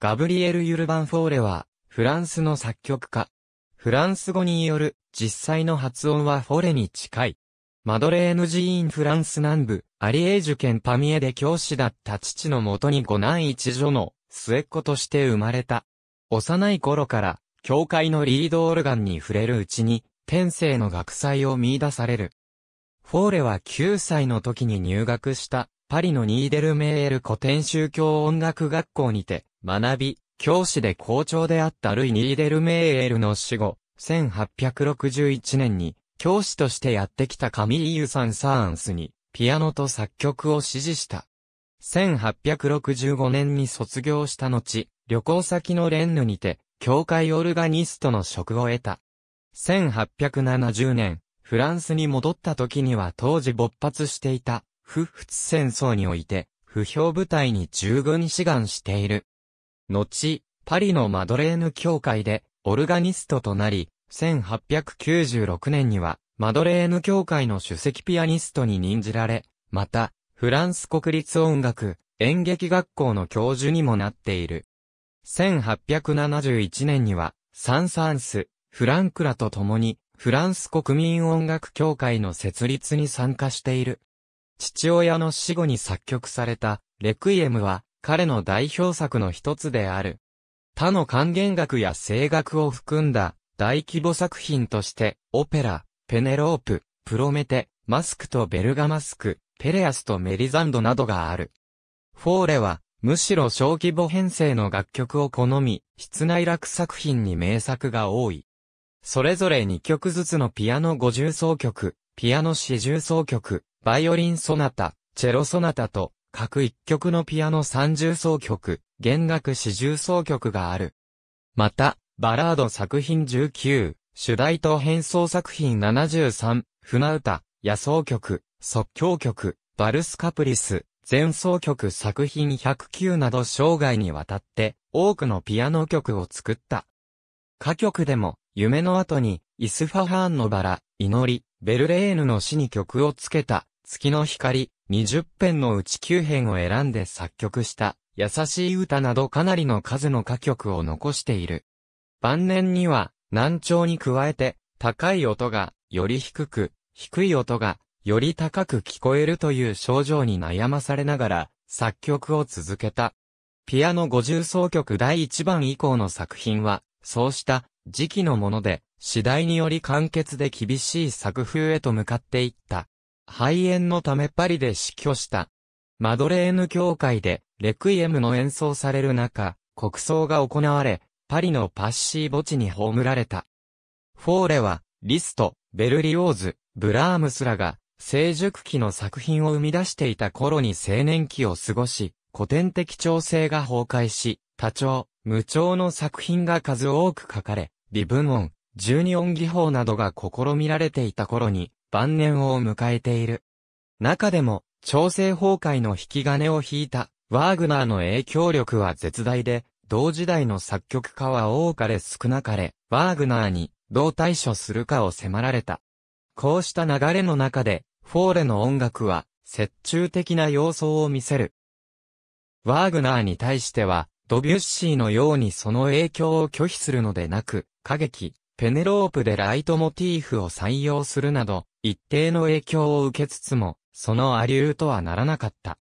ガブリエル・ユルバンフォーレは、フランスの作曲家。フランス語による実際の発音はフォレに近い。マドレーヌジーン・フランス南部、アリエージュ県パミエで教師だった父のもとに五男一女の末っ子として生まれた。幼い頃から、教会のリードオルガンに触れるうちに、天性の学祭を見出される。フォーレは9歳の時に入学した、パリのニーデルメーエル古典宗教音楽学校にて、学び、教師で校長であったルイ・ニーデルメーエルの死後、1861年に、教師としてやってきたカミーユ・サン・サーンスに、ピアノと作曲を指示した。1865年に卒業した後、旅行先のレンヌにて、教会オルガニストの職を得た。1870年、フランスに戻った時には当時勃発していた、不仏戦争において、不評部隊に従軍志願している。後、パリのマドレーヌ協会で、オルガニストとなり、1896年には、マドレーヌ協会の首席ピアニストに任じられ、また、フランス国立音楽、演劇学校の教授にもなっている。1871年には、サンサンス、フランクラと共に、フランス国民音楽協会の設立に参加している。父親の死後に作曲された、レクイエムは、彼の代表作の一つである。他の還元楽や声楽を含んだ大規模作品として、オペラ、ペネロープ、プロメテ、マスクとベルガマスク、ペレアスとメリザンドなどがある。フォーレは、むしろ小規模編成の楽曲を好み、室内楽作品に名作が多い。それぞれ2曲ずつのピアノ50奏曲、ピアノ40奏曲、バイオリンソナタ、チェロソナタと各一曲のピアノ三重奏曲、弦楽四重奏曲がある。また、バラード作品19、主題と変奏作品73、船歌、野草曲、即興曲、バルスカプリス、前奏曲作品109など生涯にわたって多くのピアノ曲を作った。歌曲でも、夢の後に、イスファハーンのバラ、祈り、ベルレーヌの死に曲をつけた月の光、20編のうち9編を選んで作曲した、優しい歌などかなりの数の歌曲を残している。晩年には、難聴に加えて、高い音が、より低く、低い音が、より高く聞こえるという症状に悩まされながら、作曲を続けた。ピアノ50奏曲第1番以降の作品は、そうした時期のもので、次第により簡潔で厳しい作風へと向かっていった。肺炎のためパリで死去した。マドレーヌ教会で、レクイエムの演奏される中、国葬が行われ、パリのパッシー墓地に葬られた。フォーレは、リスト、ベルリオーズ、ブラームスらが、成熟期の作品を生み出していた頃に青年期を過ごし、古典的調整が崩壊し、多調、無調の作品が数多く書かれ、微分音、十二音技法などが試みられていた頃に、晩年を迎えている。中でも、調整崩壊の引き金を引いた、ワーグナーの影響力は絶大で、同時代の作曲家は多かれ少なかれ、ワーグナーにどう対処するかを迫られた。こうした流れの中で、フォーレの音楽は、折衷的な様相を見せる。ワーグナーに対しては、ドビュッシーのようにその影響を拒否するのでなく、歌劇、ペネロープでライトモティーフを採用するなど、一定の影響を受けつつも、その亜流とはならなかった。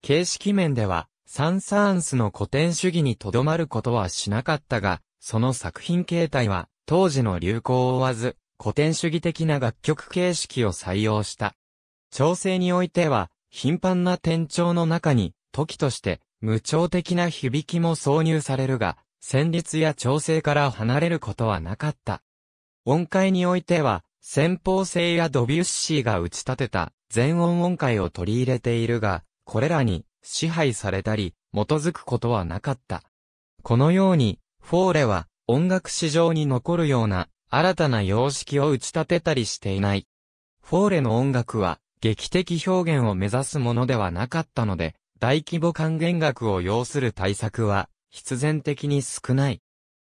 形式面では、サン・サーンスの古典主義にとどまることはしなかったが、その作品形態は、当時の流行を追わず、古典主義的な楽曲形式を採用した。調整においては、頻繁な転調の中に、時として、無調的な響きも挿入されるが、旋律や調整から離れることはなかった。音階においては、先方性やドビュッシーが打ち立てた全音音階を取り入れているが、これらに支配されたり、基づくことはなかった。このように、フォーレは音楽史上に残るような新たな様式を打ち立てたりしていない。フォーレの音楽は劇的表現を目指すものではなかったので、大規模還元学を要する対策は必然的に少ない。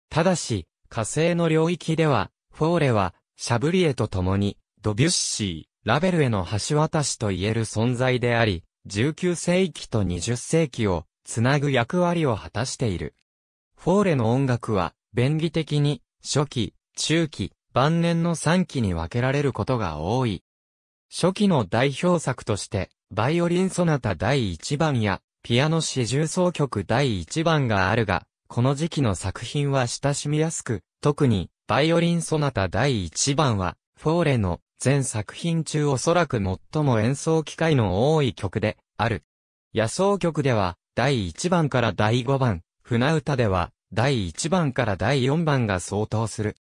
ただし、火星の領域では、フォーレはシャブリエと共に、ドビュッシー、ラベルへの橋渡しと言える存在であり、19世紀と20世紀をつなぐ役割を果たしている。フォーレの音楽は、便宜的に、初期、中期、晩年の3期に分けられることが多い。初期の代表作として、バイオリンソナタ第1番や、ピアノ四重奏曲第1番があるが、この時期の作品は親しみやすく、特に、バイオリンソナタ第1番は、フォーレの全作品中おそらく最も演奏機会の多い曲である。野草曲では、第1番から第5番、船歌では、第1番から第4番が相当する。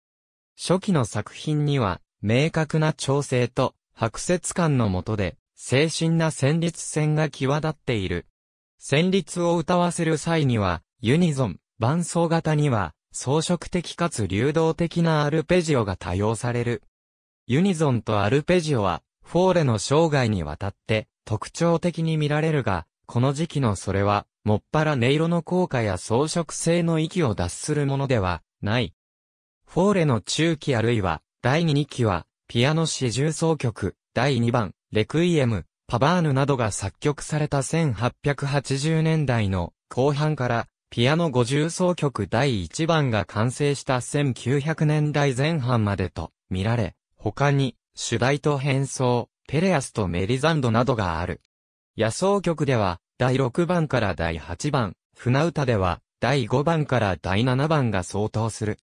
初期の作品には、明確な調整と、白節感のもとで、精神な旋律線が際立っている。旋律を歌わせる際には、ユニゾン、伴奏型には、装飾的かつ流動的なアルペジオが多用される。ユニゾンとアルペジオは、フォーレの生涯にわたって特徴的に見られるが、この時期のそれは、もっぱら音色の効果や装飾性の域を脱するものではない。フォーレの中期あるいは、第2期は、ピアノ四重奏曲、第2番、レクイエム、パバーヌなどが作曲された1880年代の後半からピアノ五重奏曲第1番が完成した1900年代前半までと見られ、他に主題と変奏、ペレアスとメリザンドなどがある。野奏曲では第6番から第8番、船歌では第5番から第7番が相当する。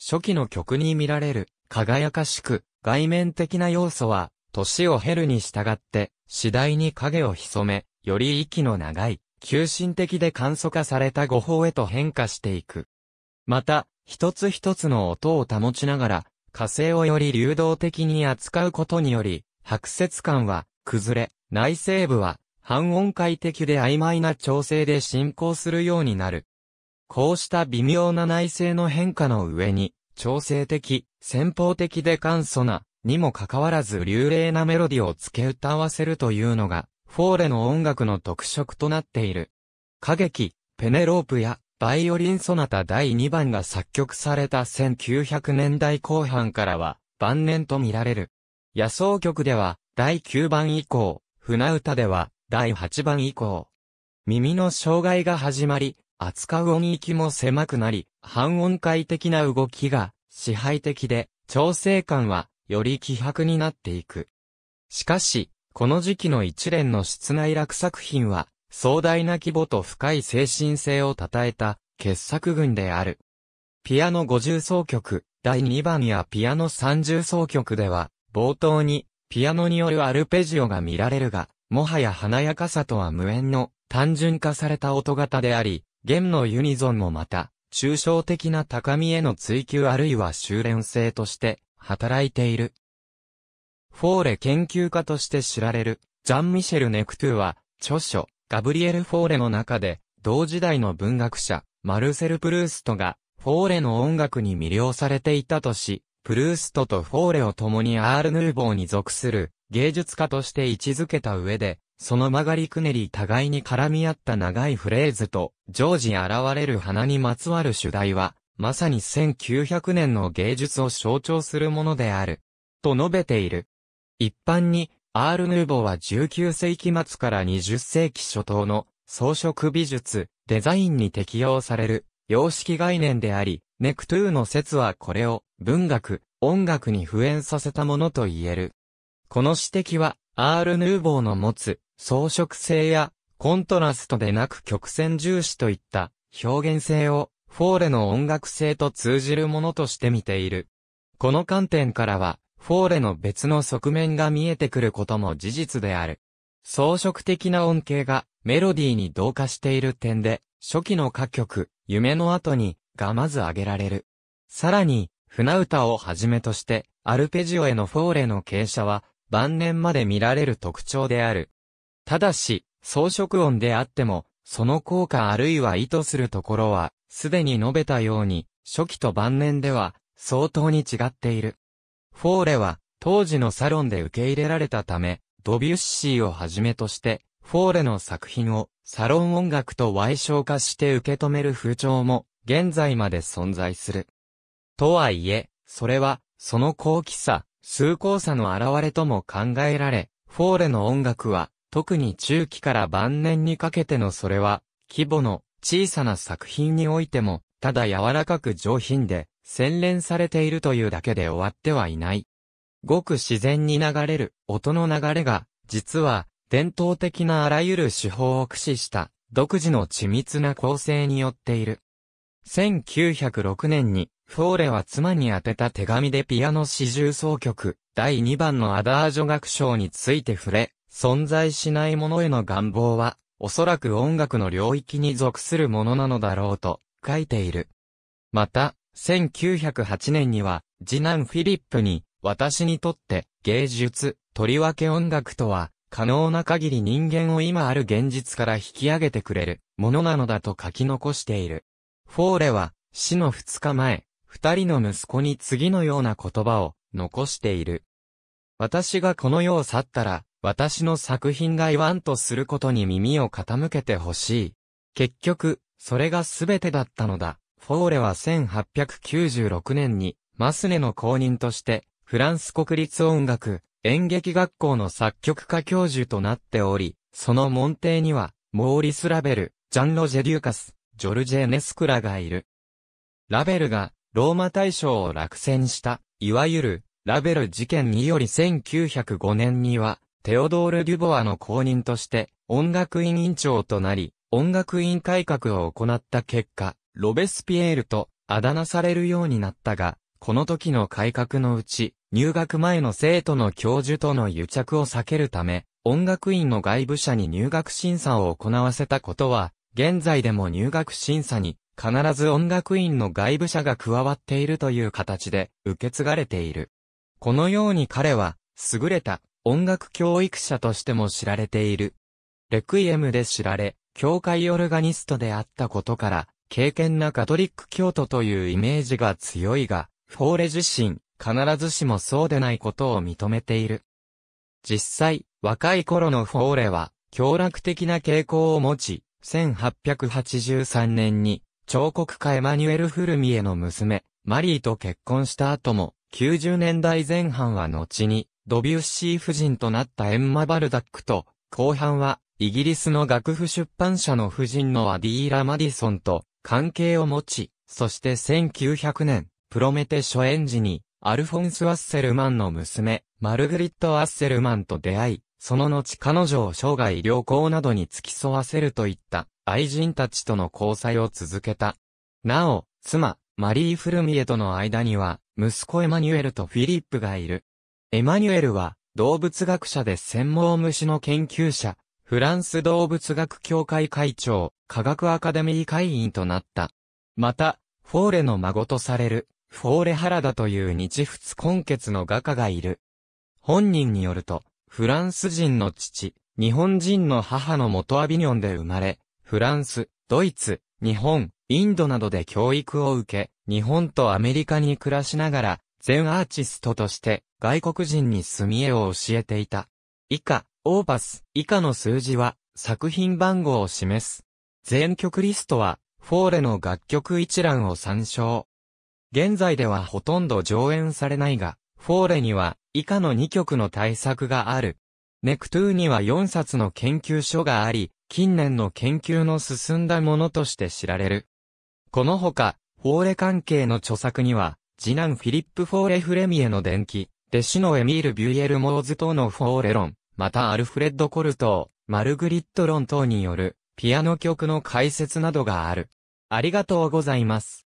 初期の曲に見られる輝かしく外面的な要素は年を経るに従って次第に影を潜め、より息の長い急進的で簡素化された語法へと変化していく。また、一つ一つの音を保ちながら、火星をより流動的に扱うことにより、白節感は崩れ、内声部は半音階的で曖昧な調整で進行するようになる。こうした微妙な内政の変化の上に、調整的、先方的で簡素な、にもかかわらず流麗なメロディを付け歌わせるというのが、フォーレの音楽の特色となっている。歌劇、ペネロープや、バイオリンソナタ第2番が作曲された1900年代後半からは、晩年と見られる。野草曲では、第9番以降、船歌では、第8番以降。耳の障害が始まり、扱う音域も狭くなり、半音階的な動きが支配的で、調整感はより希薄になっていく。しかし、この時期の一連の室内落作品は、壮大な規模と深い精神性を称えた、傑作群である。ピアノ五重奏曲、第2番やピアノ三重奏曲では、冒頭に、ピアノによるアルペジオが見られるが、もはや華やかさとは無縁の、単純化された音型であり、弦のユニゾンもまた、抽象的な高みへの追求あるいは修練性として、働いている。フォーレ研究家として知られる、ジャン・ミシェル・ネクトゥは、著書、ガブリエル・フォーレの中で、同時代の文学者、マルセル・プルーストが、フォーレの音楽に魅了されていたとし、プルーストとフォーレを共にアール・ヌーボーに属する芸術家として位置づけた上で、その曲がりくねり互いに絡み合った長いフレーズと、常時現れる花にまつわる主題は、まさに1900年の芸術を象徴するものである。と述べている。一般に、アール・ヌーボーは19世紀末から20世紀初頭の装飾美術、デザインに適用される様式概念であり、ネクトゥーの説はこれを文学、音楽に普遍させたものと言える。この指摘は、アール・ヌーボーの持つ装飾性やコントラストでなく曲線重視といった表現性をフォーレの音楽性と通じるものとして見ている。この観点からは、フォーレの別の側面が見えてくることも事実である。装飾的な音形がメロディーに同化している点で、初期の歌曲、夢の後に、がまず挙げられる。さらに、船歌をはじめとして、アルペジオへのフォーレの傾斜は、晩年まで見られる特徴である。ただし、装飾音であっても、その効果あるいは意図するところは、すでに述べたように、初期と晩年では、相当に違っている。フォーレは、当時のサロンで受け入れられたため、ドビュッシーをはじめとして、フォーレの作品をサロン音楽と歪償化して受け止める風潮も現在まで存在する。とはいえ、それはその高貴さ、崇高さの現れとも考えられ、フォーレの音楽は特に中期から晩年にかけてのそれは規模の小さな作品においてもただ柔らかく上品で洗練されているというだけで終わってはいない。ごく自然に流れる音の流れが、実は伝統的なあらゆる手法を駆使した独自の緻密な構成によっている。1906年にフォーレは妻に宛てた手紙でピアノ四重奏曲第2番のアダージョ楽章について触れ、存在しないものへの願望は、おそらく音楽の領域に属するものなのだろうと書いている。また、1908年には、次男フィリップに、私にとって、芸術、とりわけ音楽とは、可能な限り人間を今ある現実から引き上げてくれる、ものなのだと書き残している。フォーレは、死の二日前、二人の息子に次のような言葉を、残している。私がこの世を去ったら、私の作品が言わんとすることに耳を傾けてほしい。結局、それが全てだったのだ。フォーレは1896年に、マスネの公認として、フランス国立音楽、演劇学校の作曲家教授となっており、その門弟には、モーリス・ラベル、ジャンロ・ジェデューカス、ジョルジェ・ネスクラがいる。ラベルが、ローマ大賞を落選した、いわゆる、ラベル事件により1905年には、テオドール・デュボアの公認として、音楽院委員長となり、音楽院改革を行った結果、ロベスピエールとあだ名されるようになったが、この時の改革のうち、入学前の生徒の教授との癒着を避けるため、音楽院の外部者に入学審査を行わせたことは、現在でも入学審査に必ず音楽院の外部者が加わっているという形で受け継がれている。このように彼は優れた音楽教育者としても知られている。レクイエムで知られ、教会オルガニストであったことから敬虔なカトリック教徒というイメージが強いが、フォーレ自身、必ずしもそうでないことを認めている。実際、若い頃のフォーレは、強楽的な傾向を持ち、1883年に、彫刻家エマニュエル・フルミエの娘、マリーと結婚した後も、90年代前半は後に、ドビュッシー夫人となったエンマ・バルダックと、後半は、イギリスの楽譜出版社の夫人のアディーラ・マディソンと、関係を持ち、そして1900年、プロメテ初演時に、アルフォンス・アッセルマンの娘、マルグリット・アッセルマンと出会い、その後彼女を生涯旅行などに付き添わせるといった愛人たちとの交際を続けた。なお、妻、マリー・フルミエとの間には、息子エマニュエルとフィリップがいる。エマニュエルは、動物学者で専門虫の研究者、フランス動物学協会会長、科学アカデミー会員となった。また、フォーレの孫とされる、フォーレ原田という日仏根血の画家がいる。本人によると、フランス人の父、日本人の母の元アビニョンで生まれ、フランス、ドイツ、日本、インドなどで教育を受け、日本とアメリカに暮らしながら、全アーティストとして外国人に墨絵を教えていた。以下、オーパス、以下の数字は作品番号を示す。全曲リストは、フォーレの楽曲一覧を参照。現在ではほとんど上演されないが、フォーレには以下の2曲の対策がある。ネクトゥーには4冊の研究書があり、近年の研究の進んだものとして知られる。このほか、フォーレ関係の著作には、次男フィリップ・フォーレ・フレミエの伝記、弟子のエミール・ビュイエル・モーズ等のフォーレ論、またアルフレッド・コルトー、マルグリット論等によるピアノ曲の解説などがある。ありがとうございます。